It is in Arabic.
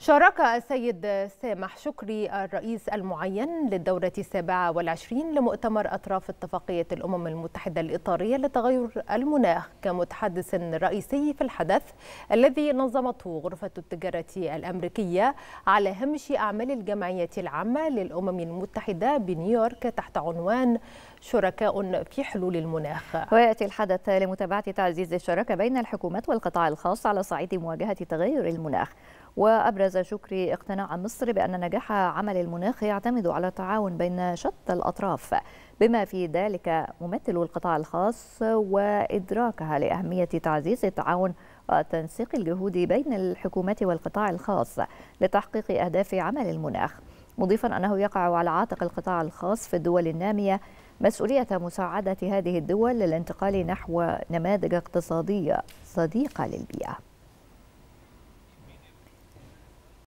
شارك السيد سامح شكري الرئيس المعين للدورة السابعة والعشرين لمؤتمر أطراف اتفاقية الأمم المتحدة الإطارية لتغير المناخ كمتحدث رئيسي في الحدث الذي نظمته غرفة التجارة الأمريكية على هامش أعمال الجمعية العامة للأمم المتحدة بنيويورك تحت عنوان شركاء في حلول المناخ ويأتي الحدث لمتابعة تعزيز الشراكة بين الحكومات والقطاع الخاص على صعيد مواجهة تغير المناخ وأبرز أبرز شكري اقتناع مصر بأن نجاح عمل المناخ يعتمد على التعاون بين شتى الأطراف بما في ذلك ممثل القطاع الخاص وإدراكها لأهمية تعزيز التعاون وتنسيق الجهود بين الحكومات والقطاع الخاص لتحقيق أهداف عمل المناخ مضيفا أنه يقع على عاتق القطاع الخاص في الدول النامية مسؤولية مساعدة هذه الدول للانتقال نحو نماذج اقتصادية صديقة للبيئة